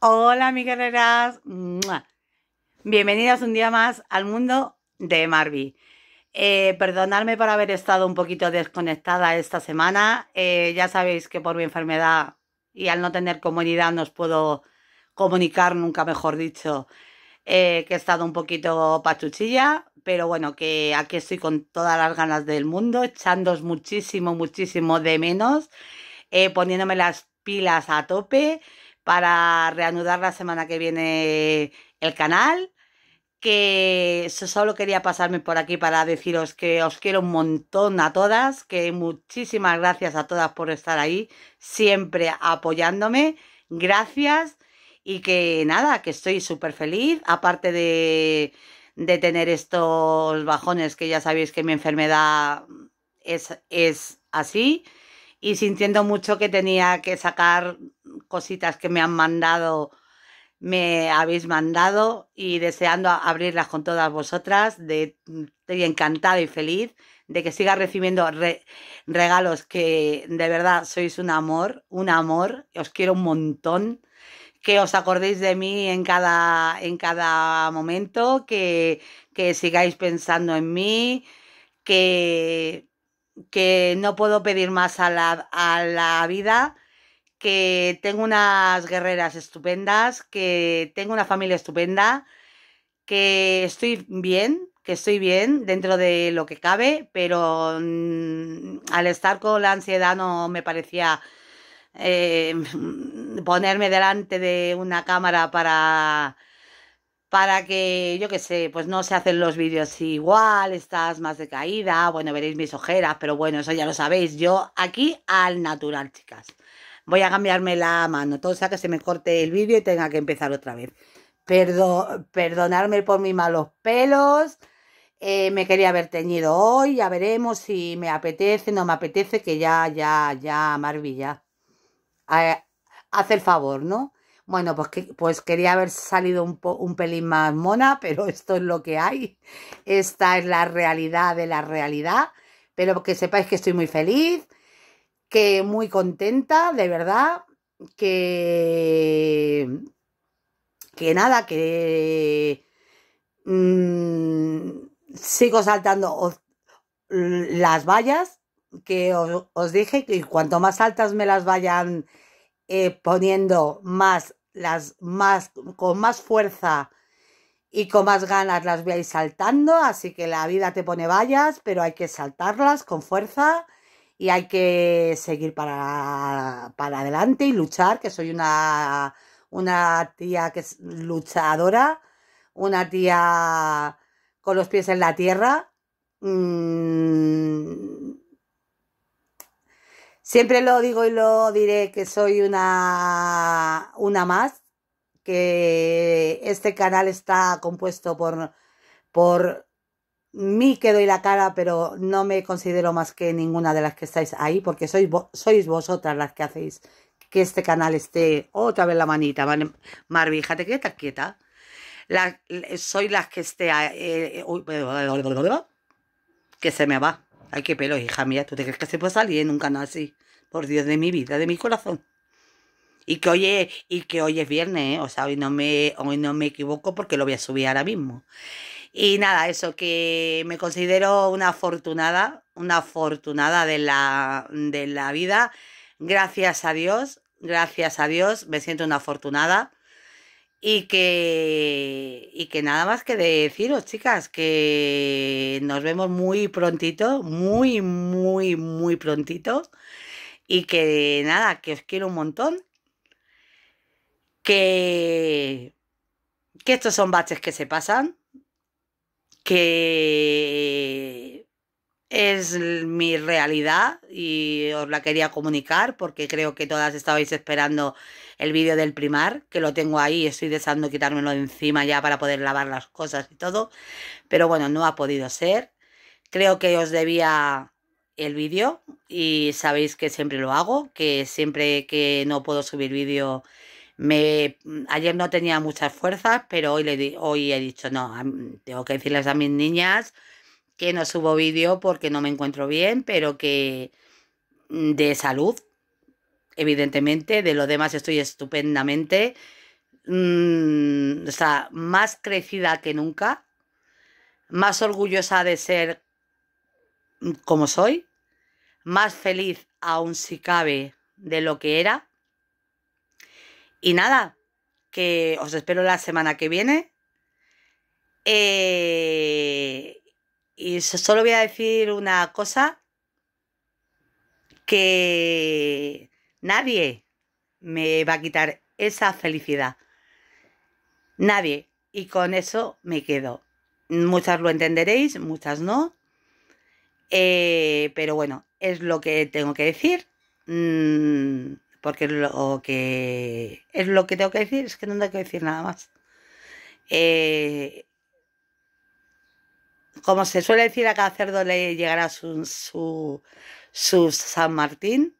Hola, mi guerreras. Bienvenidas un día más al mundo de Marvi. Eh, perdonadme por haber estado un poquito desconectada esta semana. Eh, ya sabéis que por mi enfermedad y al no tener comunidad no os puedo comunicar nunca, mejor dicho, eh, que he estado un poquito pachuchilla, pero bueno, que aquí estoy con todas las ganas del mundo, echándos muchísimo, muchísimo de menos, poniéndome las pilas a tope para reanudar la semana que viene el canal. Que solo quería pasarme por aquí para deciros que os quiero un montón a todas, que muchísimas gracias a todas por estar ahí, siempre apoyándome. Gracias y que nada, que estoy súper feliz, aparte de, tener estos bajones que ya sabéis que mi enfermedad es así y sintiendo mucho que tenía que sacar cositas que me han mandado, me habéis mandado y deseando abrirlas con todas vosotras. De, estoy encantada y feliz de que siga recibiendo regalos que de verdad sois un amor, un amor, os quiero un montón que os acordéis de mí en cada, en cada momento, que, que sigáis pensando en mí, que, que no puedo pedir más a la, a la vida, que tengo unas guerreras estupendas, que tengo una familia estupenda, que estoy bien, que estoy bien dentro de lo que cabe, pero mm, al estar con la ansiedad no me parecía eh, ponerme delante de una cámara para para que, yo qué sé, pues no se hacen los vídeos igual, estás más decaída, bueno, veréis mis ojeras, pero bueno, eso ya lo sabéis, yo aquí al natural, chicas. Voy a cambiarme la mano, todo sea que se me corte el vídeo y tenga que empezar otra vez. Perdo perdonarme por mis malos pelos, eh, me quería haber teñido hoy, ya veremos si me apetece, no me apetece, que ya, ya, ya, Marvilla. Haz el favor, ¿no? Bueno, pues, pues quería haber salido un, pelín más mona, pero esto es lo que hay. Esta es la realidad de la realidad. Pero que sepáis que estoy muy feliz, que muy contenta, de verdad, que... Que nada, que... Mm, sigo saltando las vallas que os, os dije que cuanto más altas me las vayan eh, poniendo más las más con más fuerza y con más ganas las voy a ir saltando, así que la vida te pone vallas, pero hay que saltarlas con fuerza y hay que seguir para, para adelante y luchar, que soy una, una tía que es luchadora, una tía con los pies en la tierra. Mm, Siempre lo digo y lo diré que soy una, una más, que este canal está compuesto por, por mí que doy la cara, pero no me considero más que ninguna de las que estáis ahí, porque sois, sois vosotras las que hacéis que este canal esté otra vez la manita, ¿vale? Marvi, fíjate quieta, quieta. soy las que esté... Eh, eh que se me va. Ay, qué pelo, hija mía. ¿Tú te crees que se puede salir en un canal así? Por Dios de mi vida, de mi corazón. Y que hoy es, y que hoy es viernes, ¿eh? o sea, hoy no, me, no me equivoco porque lo voy a subir ahora mismo. Y nada, eso que me considero una afortunada, una afortunada de la, de la vida. Gracias a Dios, gracias a Dios, me siento una afortunada. Y que, que nada más que deciros, chicas, que nos vemos muy prontito, muy, muy, muy prontito. Y que nada, que os quiero un montón. Que, que estos son baches que se pasan. Que es mi realidad y os la quería comunicar porque creo que todas estabais esperando el vídeo del primar, que lo tengo ahí, estoy deseando quitármelo de encima ya para poder lavar las cosas y todo, pero bueno, no ha podido ser. Creo que os debía el vídeo y sabéis que siempre lo hago, que siempre que no puedo subir vídeo me ayer no tenía muchas fuerzas, pero hoy le hoy he dicho, no, tengo que decirles a mis niñas que no subo vídeo porque no me encuentro bien, pero que mm, de salud, evidentemente, de lo demás estoy estupendamente, mm, más crecida que nunca, más orgullosa de ser mm, como soy, más feliz aún si cabe de lo que era. Y nada, que os espero la semana que viene. Eh, y solo voy a decir una cosa que nadie me va a quitar esa felicidad. Nadie. Y con eso me quedo. Muchas lo entenderéis, muchas no. Eh, pero bueno, es lo que tengo que decir. Mm, porque es lo que es lo que tengo que decir, es que no tengo que decir nada más. Eh, como se suele decir, a cada cerdo le llegará su, San Martín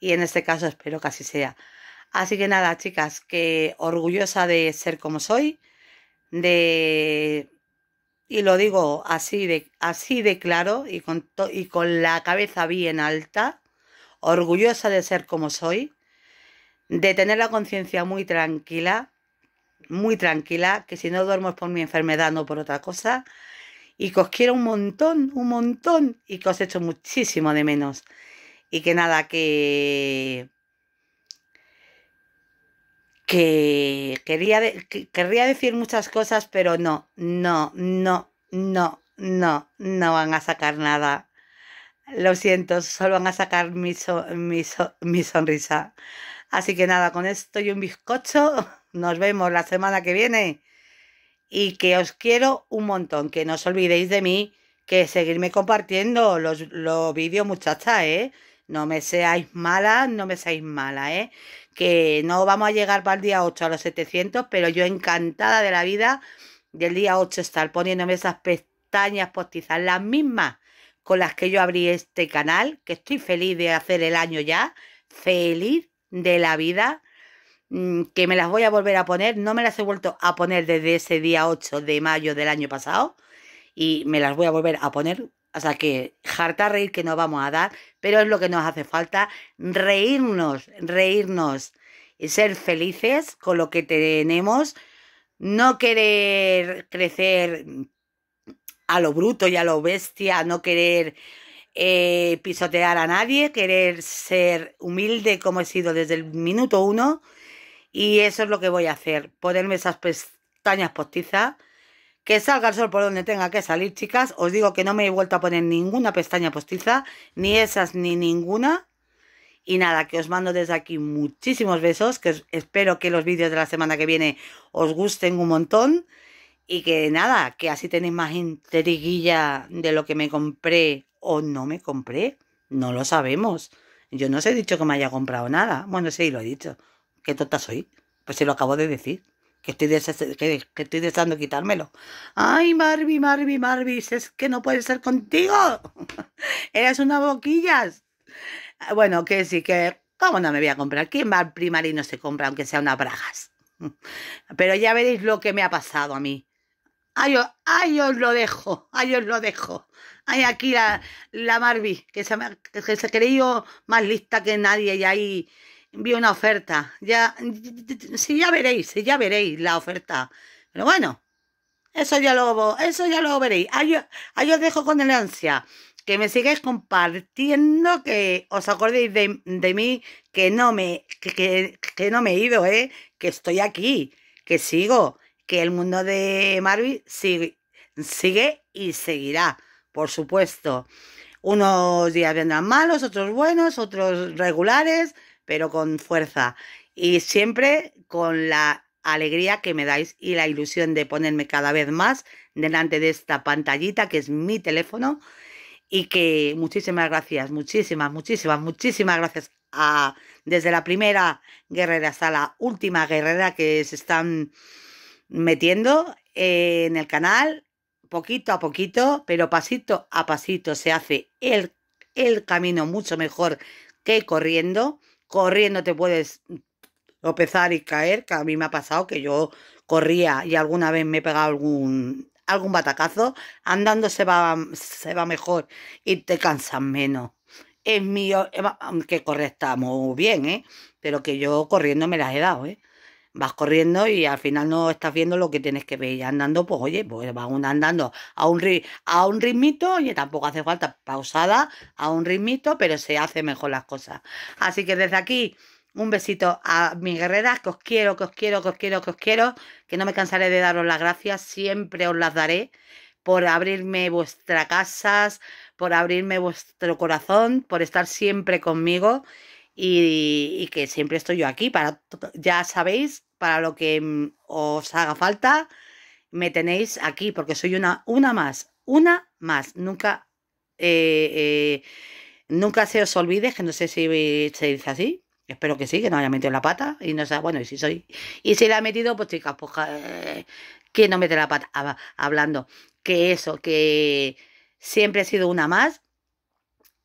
y en este caso espero que así sea. Así que nada, chicas, que orgullosa de ser como soy, de y lo digo así de así de claro y con y con la cabeza bien alta, orgullosa de ser como soy, de tener la conciencia muy tranquila, muy tranquila, que si no duermo es por mi enfermedad, no por otra cosa, y que os quiero un montón, un montón y que os echo muchísimo de menos. Y que nada, que... Que quería querría decir muchas cosas, pero no, no, no, no, no, no van a sacar nada. Lo siento, solo van a sacar mi, mi, mi sonrisa. Así que nada, con esto y un bizcocho, nos vemos la semana que viene y que os quiero un montón. Que no os olvidéis de mí, que seguirme compartiendo los, vídeos, muchachas, ¿eh? No me seáis malas, no me seáis malas, ¿eh? Que no vamos a llegar para el día 8 a los 700, pero yo encantada de la vida del día 8 estar poniéndome esas pestañas postizas, las mismas con las que yo abrí este canal, que estoy feliz de hacer el año ya, feliz de la vida Mm, que me las voy a volver a poner. No me las he vuelto a poner desde ese día 8 de mayo del año pasado. Y me las voy a volver a poner. ...hasta que harta reír que nos vamos a dar, pero es lo que nos hace falta. Reírnos, reírnos. Y ser felices con lo que tenemos. No querer crecer mm, a lo bruto y a lo bestia. No querer eh, pisotear a nadie. Querer ser humilde como he sido desde el minuto uno y eso es lo que voy a hacer, ponerme esas pestañas postizas, que salga el sol por donde tenga que salir, chicas. Os digo que no me he vuelto a poner ninguna pestaña postiza, ni esas ni ninguna. Y nada, que os mando desde aquí muchísimos besos, que espero que los vídeos de la semana que viene os gusten un montón. Y que nada, que así tenéis más intriguilla de lo que me compré o no me compré. No lo sabemos. Yo no os he dicho que me haya comprado nada. Bueno, sí, lo he dicho. ¿Qué tonta soy? Pues se lo acabo de decir. Que estoy, que estoy deseando quitármelo. Ay, Marvi, Marvi, Marby, es que no puede ser contigo. Eres una boquillas. Ah, bueno, que sí, que... ¿Cómo no me voy a comprar? ¿Quién va al primar y no se compra, aunque sea unas bragas? Pero ya veréis lo que me ha pasado a mí. Ay, os lo dejo, ay, os lo dejo. Ay, aquí la, la que se, que se más lista que nadie y ahí vi una oferta. Ya, si ya veréis, si ya veréis la oferta. Pero bueno, eso ya lo, eso ya lo veréis. Ahí, os dejo con el ansia. Que me sigáis compartiendo, que os acordéis de, mí, que no, me, no me he ido, ¿eh? que estoy aquí, que sigo, que el mundo de Marvin sigue y seguirá, por supuesto. Unos días vendrán malos, otros buenos, otros regulares, pero con fuerza y siempre con la alegría que me dais y la ilusión de ponerme cada vez más delante de esta pantallita que es mi teléfono y que muchísimas gracias, muchísimas, muchísimas, muchísimas gracias a desde la primera guerrera hasta la última guerrera que se están metiendo en el canal poquito a poquito, pero pasito a pasito se hace el, el camino mucho mejor que corriendo corriendo te puedes tropezar y caer, que a mí me ha pasado que yo corría y alguna vez me he pegado algún, algún batacazo, andando se va, se va mejor y te cansas menos. Es mío, que correr está muy bien, ¿eh? pero que yo corriendo me las he dado. ¿eh? vas corriendo y al final no estás viendo lo que tienes que ver. Y andando, pues oye, pues va andando a un, a un ritmito, oye, tampoco hace falta pausada, a un ritmito, pero se hace mejor las cosas. Así que desde aquí, un besito a mis guerreras, que os quiero, que os quiero, que os quiero, que os quiero, que no me cansaré de daros las gracias, siempre os las daré por abrirme vuestras casas, por abrirme vuestro corazón, por estar siempre conmigo y, que siempre estoy yo aquí. Para, ya sabéis, para lo que mm, os haga falta, me tenéis aquí, porque soy una, una más, una más. Nunca, eh, eh, nunca se os olvide, que no sé si se dice así, Espero que sí, que no haya metido la pata y no sea, bueno, y si soy y si la ha metido, pues chicas, pues eh, que no mete la pata hablando que eso, que siempre he sido una más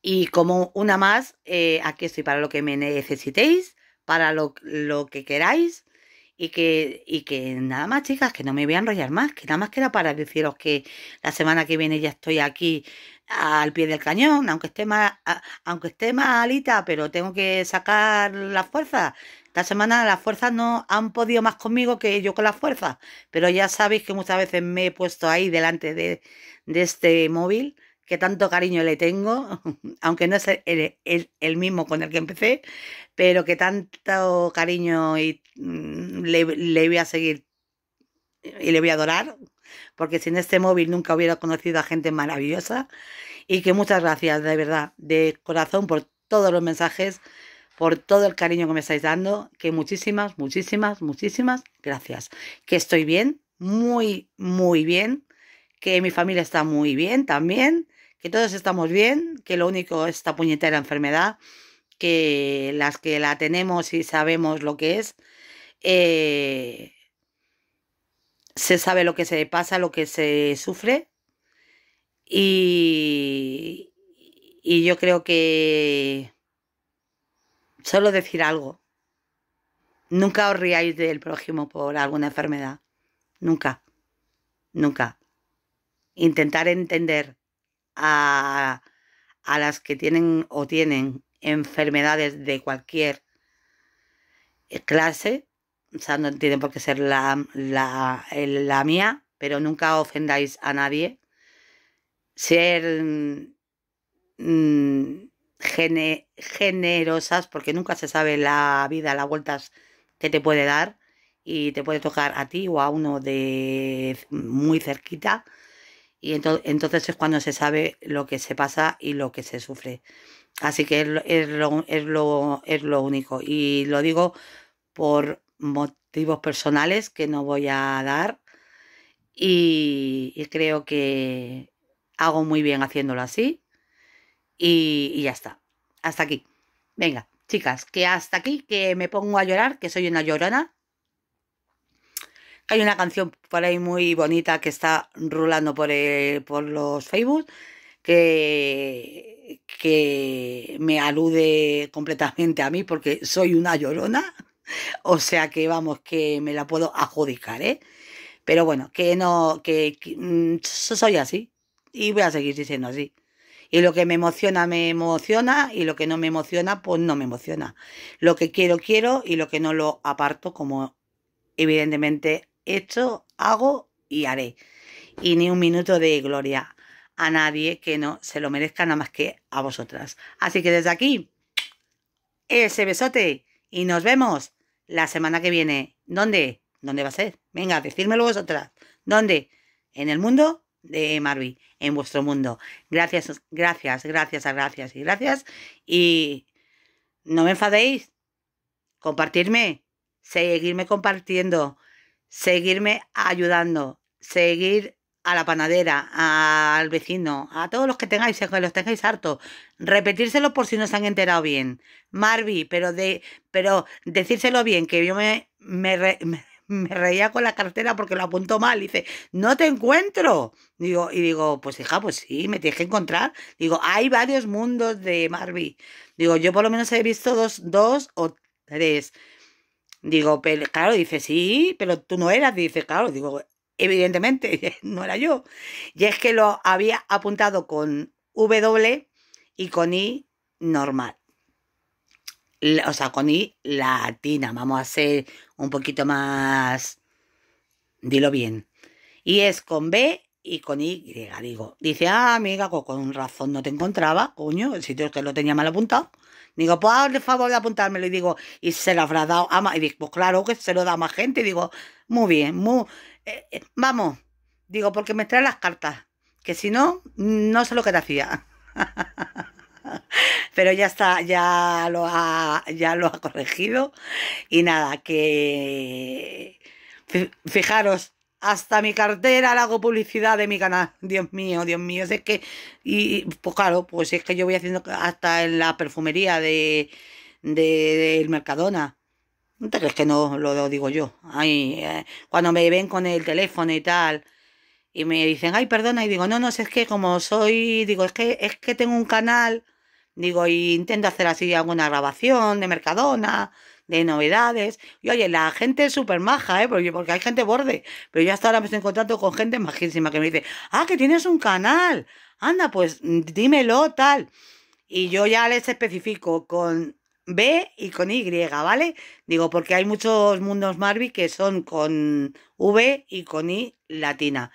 y como una más, eh, aquí estoy para lo que me necesitéis, para lo, que queráis. Y que, que nada más, chicas, que no me voy a enrollar más, que nada más que era para deciros que la semana que viene ya estoy aquí al pie del cañón, aunque esté más, aunque esté malita, pero tengo que sacar la fuerza. Esta semana las fuerzas no han podido más conmigo que yo con las fuerzas, pero ya sabéis que muchas veces me he puesto ahí delante de, de este móvil que tanto cariño le tengo, aunque no es el, mismo con el que empecé, pero que tanto cariño y, mm, le, le voy a seguir y le voy a adorar, porque sin este móvil nunca hubiera conocido a gente maravillosa. Y que muchas gracias, de verdad, de corazón, por todos los mensajes, por todo el cariño que me estáis dando, que muchísimas, muchísimas, muchísimas gracias. Que estoy bien, muy, muy bien, que mi familia está muy bien también que todos estamos bien, que lo único es esta puñetera enfermedad, que las que la tenemos y sabemos lo que es, eh, se sabe lo que se pasa, lo que se sufre. Y, y yo creo que solo decir algo. Nunca os riáis del prójimo por alguna enfermedad. Nunca. Nunca. Intentar entender a, las que tienen o tienen enfermedades de cualquier eh, clase, o sea, no tienen por qué ser la, la, mía, pero nunca ofendáis a nadie. Ser mm, generosas, porque nunca se sabe la vida, las vueltas que te puede dar y te puede tocar a ti o a uno de muy cerquita y entonces es cuando se sabe lo que se pasa y lo que se sufre. Así que es lo, es lo, único. Y lo digo por motivos personales que no voy a dar. Y, creo que hago muy bien haciéndolo así. y ya está. Hasta aquí. Venga, chicas, que hasta aquí, que me pongo a llorar, que soy una llorona. Hay una canción por ahí muy bonita que está rulando por, los Facebook que, que me alude completamente a mí porque soy una llorona. O sea que vamos, que me la puedo adjudicar, ¿eh? Pero bueno, que no, que, que mm, soy así y voy a seguir diciendo así. Y lo que me emociona, me emociona, y lo que no me emociona, pues no me emociona. Lo que quiero, quiero, y lo que no lo aparto, como evidentemente esto hago y haré. Y ni un minuto de gloria a nadie que no se lo merezca nada más que a vosotras. Así que desde aquí, ese besote y nos vemos la semana que viene. ¿Dónde? ¿Dónde va a ser? Venga, decírmelo vosotras. ¿Dónde? En el mundo de Marvi, en vuestro mundo. Gracias, gracias, gracias, gracias y gracias. Y no me enfadéis. Compartirme. Seguirme compartiendo seguirme ayudando, seguir a la panadera, al vecino, a todos los que tengáis, que los tengáis hartos, repetírselo por si no se han enterado bien. Marvi, pero de, pero decírselo bien, que yo me, me, reía con la cartera porque lo apunto mal. dice, no te encuentro. Digo, y digo, pues hija, pues sí, me tienes que encontrar. Digo, hay varios mundos de Marvi. Digo, yo por lo menos he visto dos, dos o tres. Digo, claro, dice, sí, pero tú no eras. Dice, claro, digo, evidentemente, no era yo. Y es que lo había apuntado con W y con I normal. O sea, con I latina. Vamos a ser un poquito más... Dilo bien. Y es con B y con Y, digo. Dice, ah, amiga, con razón no te encontraba, coño, el sitio es que lo tenía mal apuntado. Digo, pues hazle favor de apuntármelo. Y digo, y se lo habrá dado a más. Y digo, pues claro que se lo da a más gente. Y digo, muy bien, muy. Eh, eh, vamos, digo, porque me trae las cartas. Que si no, no sé lo que te hacía. Pero ya está, ya lo ha, ya lo ha corregido. Y nada, que. Fijaros, hasta mi cartera le hago publicidad de mi canal. Dios mío, Dios mío. Es que, y, pues claro, pues es que yo voy haciendo hasta en la perfumería de, de, del Mercadona. ¿No te crees que no lo, digo yo? Ay, eh, cuando me ven con el teléfono y tal, y me dicen, ay, perdona, y digo, no, no, es que como soy, digo, es que, es que tengo un canal, digo, y intento hacer así alguna grabación de Mercadona, de novedades. Y oye, la gente es súper maja, ¿eh? Porque, porque hay gente borde. Pero yo hasta ahora me estoy encontrando con gente majísima que me dice, ah, que tienes un canal. Anda, pues dímelo, tal. Y yo ya les especifico con B y con Y, ¿vale? Digo, porque hay muchos mundos Marvi que son con V y con I latina.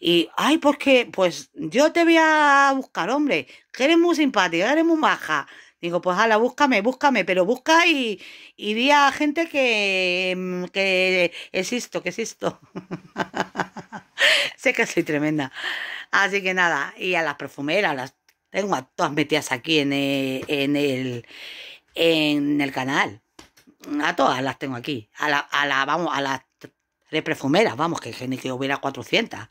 Y, ay, porque, pues yo te voy a buscar, hombre, que eres muy simpática, eres muy maja. Digo, pues ala, búscame, búscame, pero busca y, y di a gente que, mm, que existo, que existo. sé que soy tremenda. Así que nada, y a las perfumeras, las tengo a todas metidas aquí en el, en el, en el canal. A todas las tengo aquí. A la, a la vamos, a las tres perfumeras, vamos, que, que hubiera 400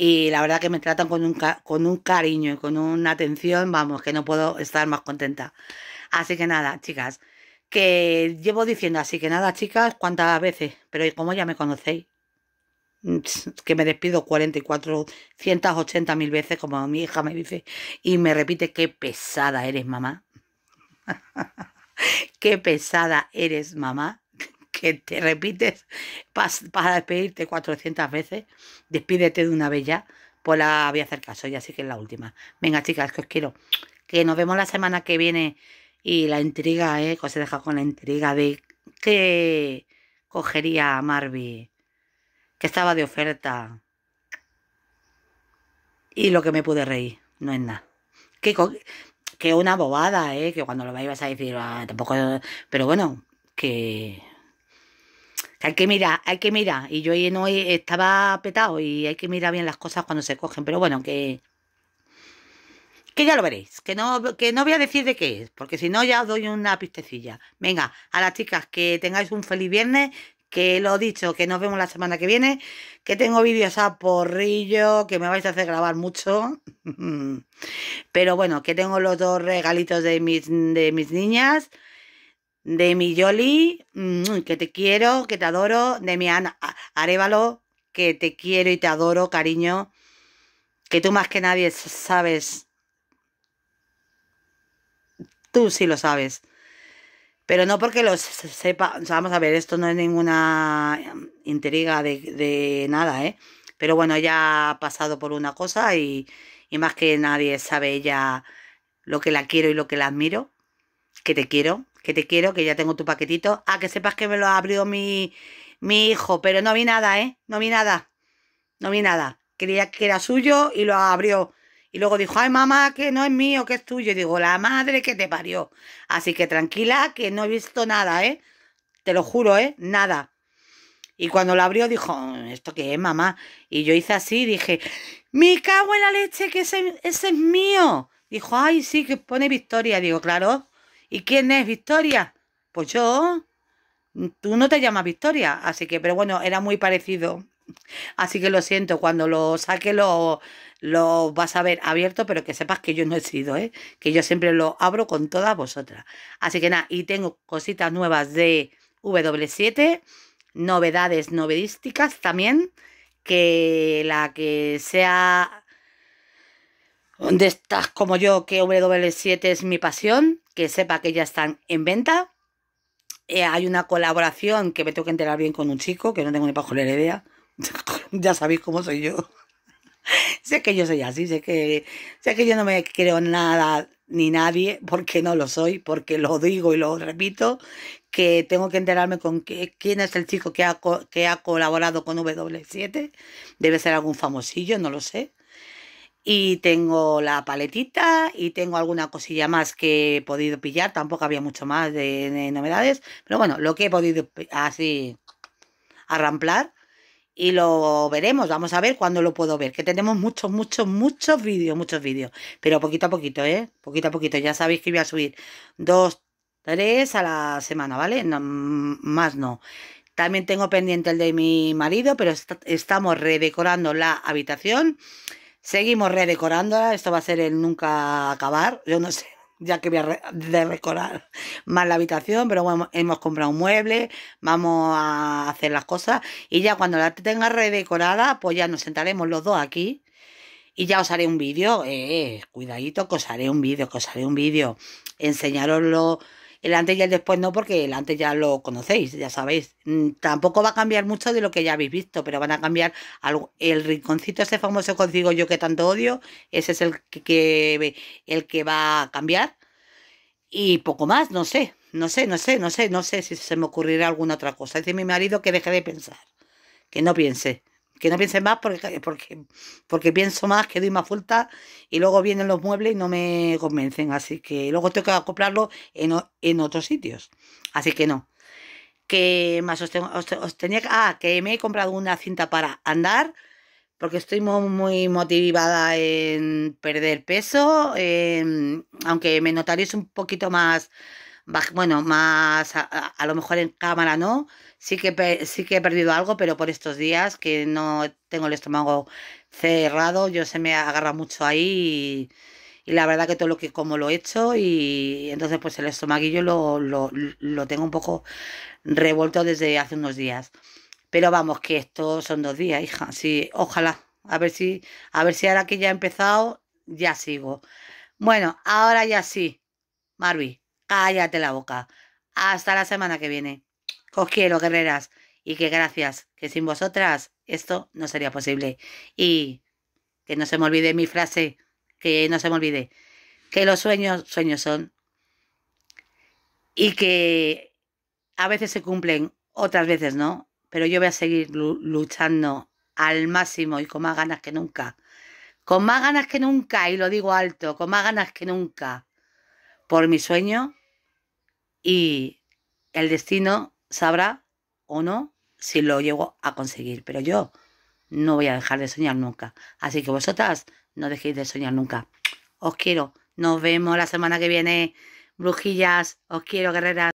y la verdad que me tratan con un, cariño y con una atención, vamos, que no puedo estar más contenta. Así que nada, chicas, que llevo diciendo así que nada, chicas, cuántas veces, pero como ya me conocéis, que me despido 44, 180 mil veces, como mi hija me dice, y me repite, qué pesada eres, mamá. qué pesada eres, mamá que te repites, para despedirte 400 veces, despídete de una vez ya, pues la voy a hacer caso, ya así que es la última. Venga, chicas, que os quiero. Que nos vemos la semana que viene y la intriga, ¿eh? Que os he dejado con la intriga de qué cogería a que estaba de oferta. Y lo que me pude reír, no es nada. Que, que una bobada, ¿eh? Que cuando lo vais a decir, ah, tampoco... Pero bueno, que hay que mirar, hay que mirar. Y yo no eh, estaba petado y hay que mirar bien las cosas cuando se cogen. Pero bueno, que, que ya lo veréis, que no, que no voy a decir de qué es, porque si no ya os doy una pistecilla. Venga, a las chicas, que tengáis un feliz viernes, que lo dicho, que nos vemos la semana que viene, que tengo vídeos a porrillo, que me vais a hacer grabar mucho, pero bueno, que tengo los dos regalitos de mis, de mis niñas, de mi Yoli, mm, que te quiero, que te adoro, de mi Ana Arevalo, que te quiero y te adoro, cariño, que tú más que nadie sabes, tú sí lo sabes, pero no porque lo sepa, vamos a ver, esto no es ninguna mm, intriga de, nada, ¿eh? Pero bueno, ella ha pasado por una cosa y, y más que nadie sabe ella lo que la quiero y lo que la admiro que te quiero, que te quiero, que ya tengo tu paquetito. a ah, que sepas que me lo abrió mi, mi hijo, pero no vi nada, ¿eh? No vi nada. No vi nada. Quería que era suyo y lo abrió. Y luego dijo, ay mamá, que no es mío, que es tuyo. Y digo, la madre que te parió. Así que tranquila, que no he visto nada, ¿eh? Te lo juro, ¿eh? Nada. Y cuando lo abrió dijo, mm, ¿esto qué es, mamá? Y yo hice así, dije, mi cago en la leche, que ese, ese es mío. Dijo, ay, sí, que pone Victoria. Digo, claro, ¿Y quién es Victoria? Pues yo. Tú no te llamas Victoria, así que, pero bueno, era muy parecido. Así que lo siento, cuando lo saque lo, lo vas a ver abierto, pero que sepas que yo no he sido, ¿eh? que yo siempre lo abro con todas vosotras. Así que nada, y tengo cositas nuevas de W7, novedades novedísticas también, que la que sea donde estás como yo que W7 es mi pasión? Que sepa que ya están en venta. Eh, hay una colaboración que me tengo que enterar bien con un chico, que no tengo ni para joder idea. ya sabéis cómo soy yo. sé que yo soy así, sé que, sé que yo no me creo nada ni nadie, porque no lo soy, porque lo digo y lo repito, que tengo que enterarme con quién es el chico que ha, que ha colaborado con W7. Debe ser algún famosillo, no lo sé y tengo la paletita y tengo alguna cosilla más que he podido pillar, tampoco había mucho más de, novedades, pero bueno, lo que he podido así arramplar y lo veremos, vamos a ver cuándo lo puedo ver, que tenemos muchos, muchos, muchos vídeos, muchos vídeos, pero poquito a poquito, ¿eh? Poquito a poquito, ya sabéis que voy a subir dos, tres a la semana, ¿vale? más no. También tengo pendiente el de mi marido, pero estamos redecorando la habitación Seguimos redecorándola, esto va a ser el nunca acabar, yo no sé, ya que voy a redecorar más la habitación, pero bueno, hemos comprado un mueble, vamos a hacer las cosas y ya cuando la tenga redecorada, pues ya nos sentaremos los dos aquí y ya os haré un vídeo, eh, cuidadito que os haré un vídeo, que os haré un vídeo, enseñaroslo el antes y el después no, porque el antes ya lo conocéis, ya sabéis. Mm, tampoco va a cambiar mucho de lo que ya habéis visto, pero van a cambiar algo. El rinconcito ese famoso consigo yo que tanto odio, ese es el que, el que va a cambiar. Y poco más, no sé, no sé, no sé, no sé, no sé si se me ocurrirá alguna otra cosa. Dice mi marido que deje de pensar, que no piense que no piense más porque, porque, porque pienso más, que doy más vueltas y luego vienen los muebles y no me convencen. Así que luego tengo que comprarlo en, otros sitios. Así que no. Que más os, Ah, que me he comprado una cinta para andar porque estoy muy, motivada en perder peso, aunque me notaréis un poquito más bueno, más a, lo mejor en cámara no, sí que, sí que he perdido algo, pero por estos días que no tengo el estómago cerrado, yo se me agarra mucho ahí y, la verdad que todo lo que como lo he hecho y entonces pues el estomaguillo lo, lo, tengo un poco revuelto desde hace unos días. Pero vamos, que estos son dos días, hija, sí, ojalá, a ver si, a ver si ahora que ya he empezado, ya sigo. Bueno, ahora ya sí, Marvi. Cállate la boca. Hasta la semana que viene. Os quiero, guerreras. Y que gracias, que sin vosotras esto no sería posible. Y que no se me olvide mi frase, que no se me olvide, que los sueños, sueños son. Y que a veces se cumplen, otras veces no. Pero yo voy a seguir luchando al máximo y con más ganas que nunca. Con más ganas que nunca, y lo digo alto, con más ganas que nunca. Por mi sueño y el destino sabrá o no si lo llego a conseguir. Pero yo no voy a dejar de soñar nunca. Así que vosotras no dejéis de soñar nunca. Os quiero. Nos vemos la semana que viene. Brujillas, os quiero, guerreras.